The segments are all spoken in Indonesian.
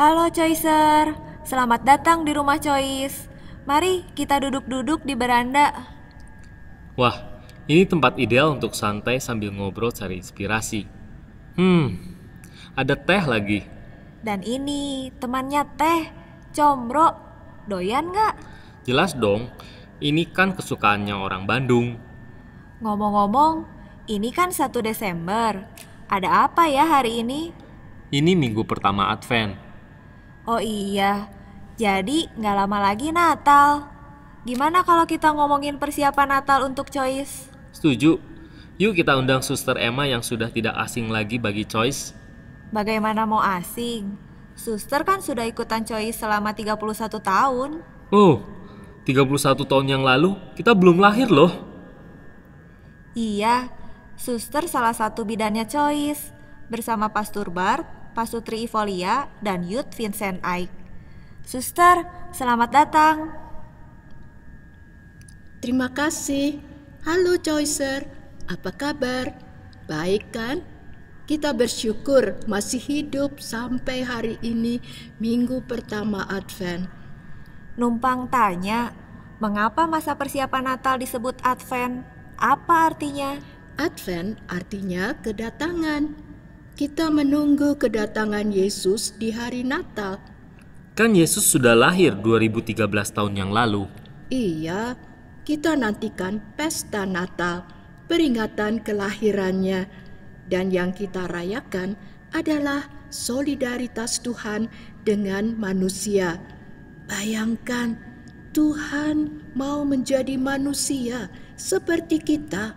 Halo Choicer, selamat datang di rumah Choice. Mari kita duduk-duduk di beranda. Wah, ini tempat ideal untuk santai sambil ngobrol cari inspirasi. Hmm, ada teh lagi. Dan ini temannya teh, Comro. Doyan nggak? Jelas dong, ini kan kesukaannya orang Bandung. Ngomong-ngomong, ini kan 1 Desember. Ada apa ya hari ini? Ini minggu pertama Advent Oh iya, jadi nggak lama lagi Natal. Gimana kalau kita ngomongin persiapan Natal untuk Choice? Setuju. Yuk kita undang Suster Emma yang sudah tidak asing lagi bagi Choice. Bagaimana mau asing? Suster kan sudah ikutan Choice selama 31 tahun. Oh, 31 tahun yang lalu kita belum lahir loh. Iya, Suster salah satu bidannya Choice bersama Pastor Bart Pasutri Ivolia, dan Yud Vincent Aik. Suster, selamat datang. Terima kasih. Halo Choicer, apa kabar? Baik kan? Kita bersyukur masih hidup sampai hari ini minggu pertama Advent. Numpang tanya, mengapa masa persiapan Natal disebut Advent? Apa artinya? Advent artinya kedatangan. Kita menunggu kedatangan Yesus di hari Natal. Kan Yesus sudah lahir 2013 tahun yang lalu. Iya, kita nantikan pesta Natal, peringatan kelahirannya. Dan yang kita rayakan adalah solidaritas Tuhan dengan manusia. Bayangkan, Tuhan mau menjadi manusia seperti kita.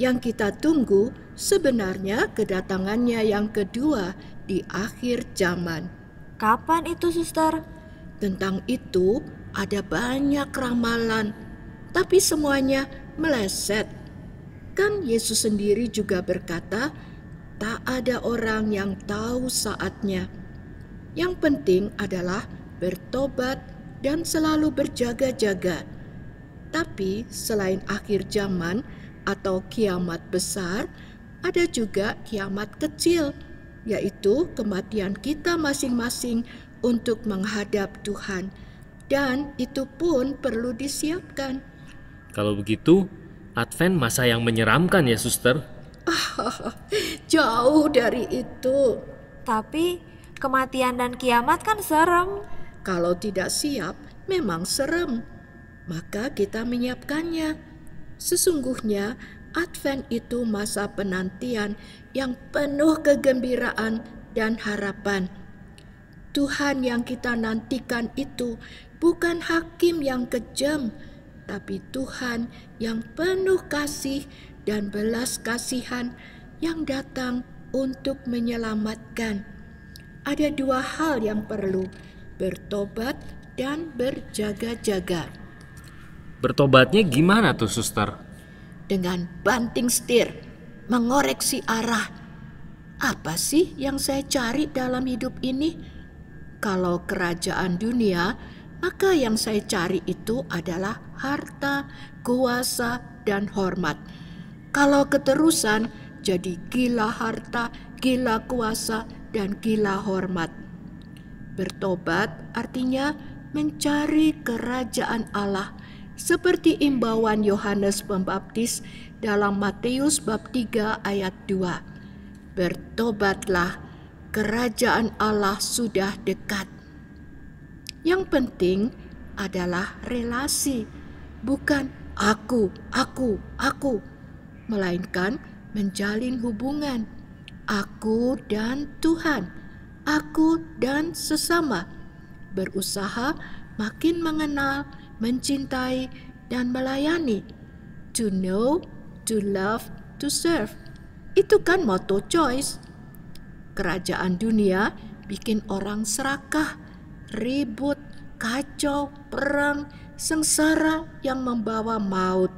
Yang kita tunggu Sebenarnya kedatangannya yang kedua di akhir zaman. Kapan itu, Suster? Tentang itu ada banyak ramalan, tapi semuanya meleset. Kan Yesus sendiri juga berkata, tak ada orang yang tahu saatnya. Yang penting adalah bertobat dan selalu berjaga-jaga. Tapi selain akhir zaman atau kiamat besar, ada juga kiamat kecil, yaitu kematian kita masing-masing untuk menghadap Tuhan, dan itu pun perlu disiapkan. Kalau begitu, Advent masa yang menyeramkan ya, Suster. jauh dari itu. Tapi kematian dan kiamat kan serem. Kalau tidak siap, memang serem. Maka kita menyiapkannya. Sesungguhnya Advent itu masa penantian yang penuh kegembiraan dan harapan. Tuhan yang kita nantikan itu bukan hakim yang kejam, tapi Tuhan yang penuh kasih dan belas kasihan yang datang untuk menyelamatkan. Ada dua hal yang perlu: bertobat dan berjaga-jaga. Bertobatnya gimana tuh, suster? dengan banting setir, mengoreksi arah. Apa sih yang saya cari dalam hidup ini? Kalau kerajaan dunia, maka yang saya cari itu adalah harta, kuasa, dan hormat. Kalau keterusan, jadi gila harta, gila kuasa, dan gila hormat. Bertobat artinya mencari kerajaan Allah seperti imbauan Yohanes Pembaptis dalam Matius bab 3 ayat 2. Bertobatlah, kerajaan Allah sudah dekat. Yang penting adalah relasi, bukan aku, aku, aku, melainkan menjalin hubungan aku dan Tuhan, aku dan sesama. Berusaha makin mengenal mencintai, dan melayani. To know, to love, to serve. Itu kan motto choice. Kerajaan dunia bikin orang serakah, ribut, kacau, perang, sengsara yang membawa maut.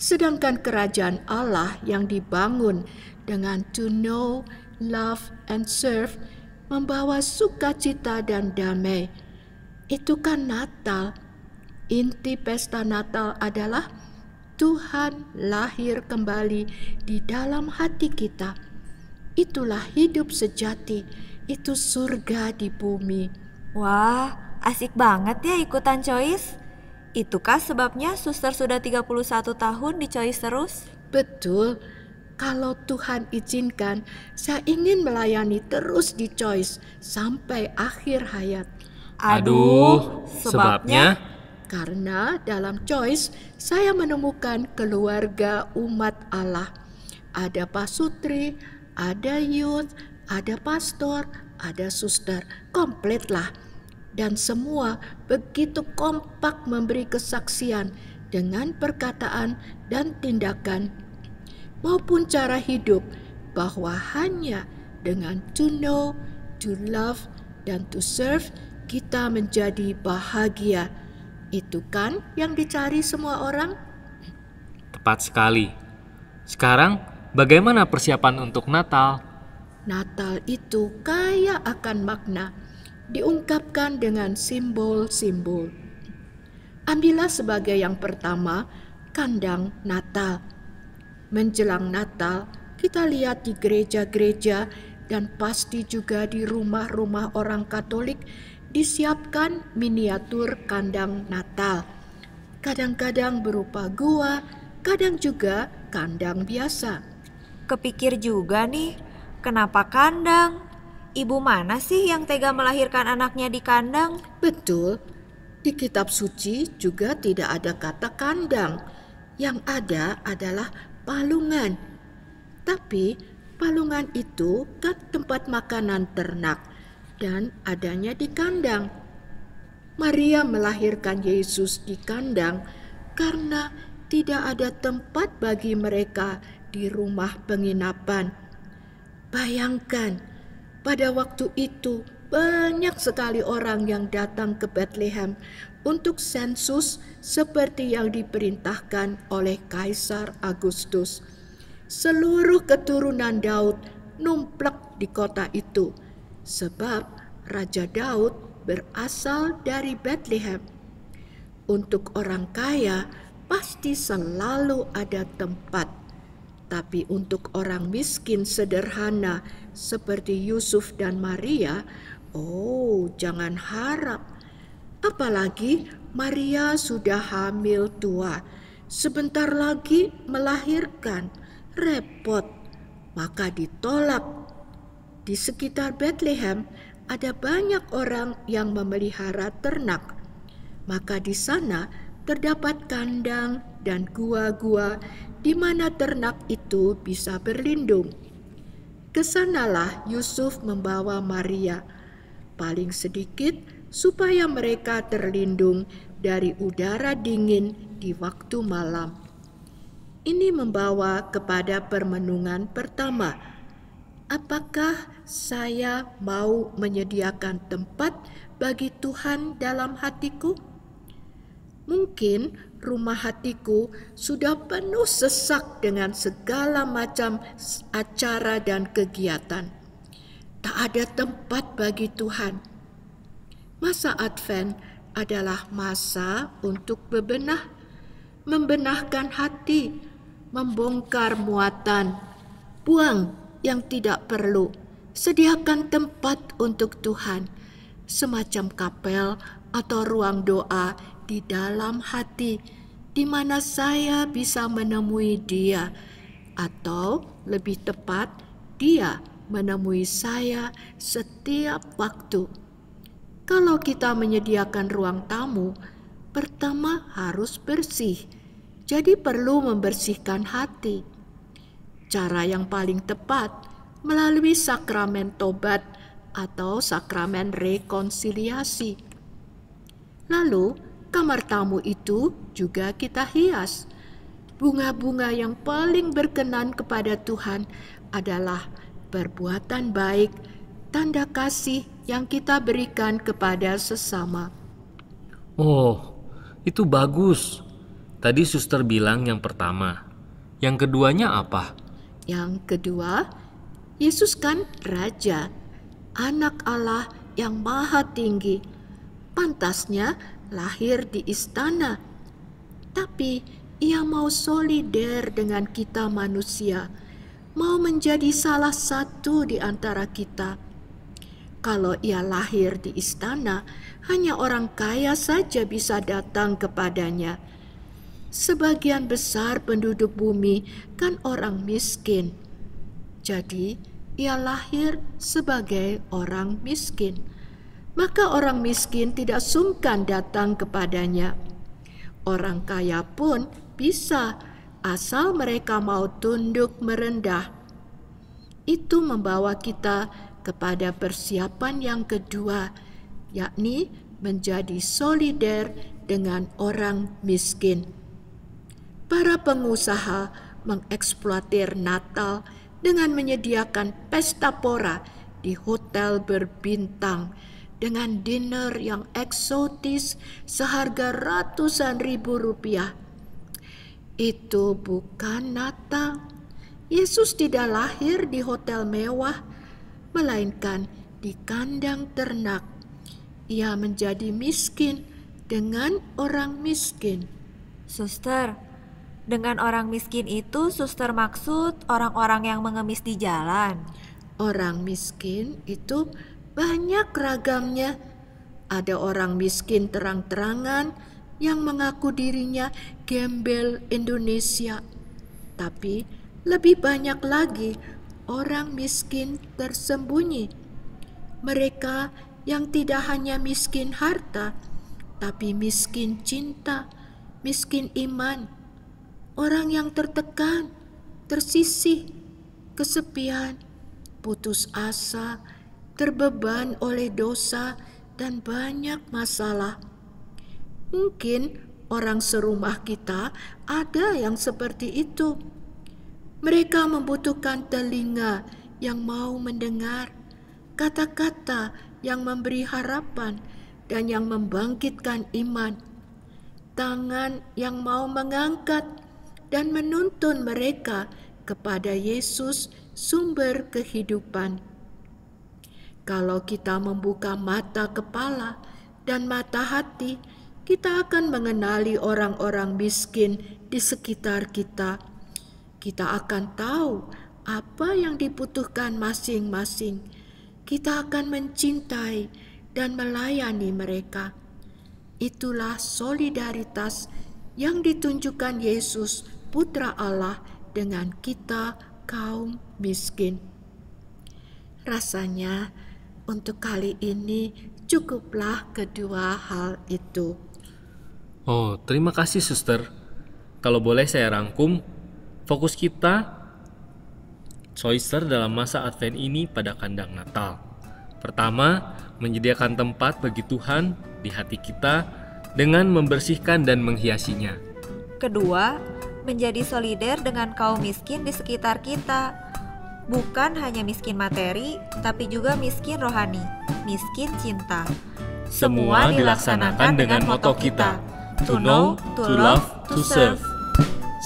Sedangkan kerajaan Allah yang dibangun dengan to know, love, and serve membawa sukacita dan damai. Itu kan Natal, Inti pesta Natal adalah Tuhan lahir kembali di dalam hati kita. Itulah hidup sejati, itu surga di bumi. Wah, asik banget ya ikutan Choice. Itukah sebabnya suster sudah 31 tahun di Choice terus? Betul. Kalau Tuhan izinkan, saya ingin melayani terus di Choice sampai akhir hayat. Aduh, sebabnya, sebabnya karena dalam choice saya menemukan keluarga umat Allah. Ada pasutri, ada youth, ada pastor, ada suster, komplitlah. Dan semua begitu kompak memberi kesaksian dengan perkataan dan tindakan maupun cara hidup bahwa hanya dengan to know, to love, dan to serve kita menjadi bahagia itu kan yang dicari semua orang. Tepat sekali. Sekarang, bagaimana persiapan untuk Natal? Natal itu kaya akan makna, diungkapkan dengan simbol-simbol. Ambillah sebagai yang pertama kandang Natal. Menjelang Natal, kita lihat di gereja-gereja dan pasti juga di rumah-rumah orang Katolik disiapkan miniatur kandang Natal. Kadang-kadang berupa gua, kadang juga kandang biasa. Kepikir juga nih, kenapa kandang? Ibu mana sih yang tega melahirkan anaknya di kandang? Betul, di kitab suci juga tidak ada kata kandang. Yang ada adalah palungan. Tapi palungan itu kan tempat makanan ternak dan adanya di kandang. Maria melahirkan Yesus di kandang karena tidak ada tempat bagi mereka di rumah penginapan. Bayangkan, pada waktu itu banyak sekali orang yang datang ke Bethlehem untuk sensus seperti yang diperintahkan oleh Kaisar Agustus. Seluruh keturunan Daud numplek di kota itu sebab Raja Daud berasal dari Bethlehem. Untuk orang kaya pasti selalu ada tempat, tapi untuk orang miskin sederhana seperti Yusuf dan Maria, oh, jangan harap. Apalagi Maria sudah hamil tua, sebentar lagi melahirkan, repot, maka ditolak di sekitar Bethlehem ada banyak orang yang memelihara ternak. Maka di sana terdapat kandang dan gua-gua di mana ternak itu bisa berlindung. Kesanalah Yusuf membawa Maria, paling sedikit supaya mereka terlindung dari udara dingin di waktu malam. Ini membawa kepada permenungan pertama apakah saya mau menyediakan tempat bagi Tuhan dalam hatiku? Mungkin rumah hatiku sudah penuh sesak dengan segala macam acara dan kegiatan. Tak ada tempat bagi Tuhan. Masa Advent adalah masa untuk bebenah, membenahkan hati, membongkar muatan, buang yang tidak perlu. Sediakan tempat untuk Tuhan, semacam kapel atau ruang doa di dalam hati, di mana saya bisa menemui Dia, atau lebih tepat, Dia menemui saya setiap waktu. Kalau kita menyediakan ruang tamu, pertama harus bersih, jadi perlu membersihkan hati Cara yang paling tepat melalui sakramen tobat atau sakramen rekonsiliasi. Lalu, kamar tamu itu juga kita hias. Bunga-bunga yang paling berkenan kepada Tuhan adalah perbuatan baik, tanda kasih yang kita berikan kepada sesama. Oh, itu bagus. Tadi suster bilang yang pertama. Yang keduanya apa? Yang kedua, Yesus kan raja, anak Allah yang maha tinggi. Pantasnya lahir di istana. Tapi ia mau solider dengan kita manusia, mau menjadi salah satu di antara kita. Kalau ia lahir di istana, hanya orang kaya saja bisa datang kepadanya sebagian besar penduduk bumi kan orang miskin. Jadi, ia lahir sebagai orang miskin. Maka orang miskin tidak sungkan datang kepadanya. Orang kaya pun bisa asal mereka mau tunduk merendah. Itu membawa kita kepada persiapan yang kedua, yakni menjadi solider dengan orang miskin para pengusaha mengeksploitir Natal dengan menyediakan pesta pora di hotel berbintang dengan dinner yang eksotis seharga ratusan ribu rupiah. Itu bukan Natal. Yesus tidak lahir di hotel mewah, melainkan di kandang ternak. Ia menjadi miskin dengan orang miskin. Suster, dengan orang miskin itu suster maksud orang-orang yang mengemis di jalan. Orang miskin itu banyak ragamnya. Ada orang miskin terang-terangan yang mengaku dirinya gembel Indonesia. Tapi lebih banyak lagi orang miskin tersembunyi. Mereka yang tidak hanya miskin harta, tapi miskin cinta, miskin iman, orang yang tertekan, tersisih, kesepian, putus asa, terbeban oleh dosa, dan banyak masalah. Mungkin orang serumah kita ada yang seperti itu. Mereka membutuhkan telinga yang mau mendengar, kata-kata yang memberi harapan dan yang membangkitkan iman, tangan yang mau mengangkat dan menuntun mereka kepada Yesus, sumber kehidupan. Kalau kita membuka mata kepala dan mata hati, kita akan mengenali orang-orang miskin di sekitar kita. Kita akan tahu apa yang dibutuhkan masing-masing. Kita akan mencintai dan melayani mereka. Itulah solidaritas yang ditunjukkan Yesus Putra Allah dengan kita kaum miskin. Rasanya untuk kali ini cukuplah kedua hal itu. Oh, terima kasih suster. Kalau boleh saya rangkum, fokus kita Choicer dalam masa Advent ini pada kandang Natal. Pertama, menyediakan tempat bagi Tuhan di hati kita dengan membersihkan dan menghiasinya. Kedua, menjadi solider dengan kaum miskin di sekitar kita. Bukan hanya miskin materi, tapi juga miskin rohani, miskin cinta. Semua dilaksanakan dengan moto kita, to know, to love, to serve.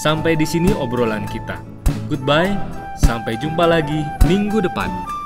Sampai di sini obrolan kita. Goodbye, sampai jumpa lagi minggu depan.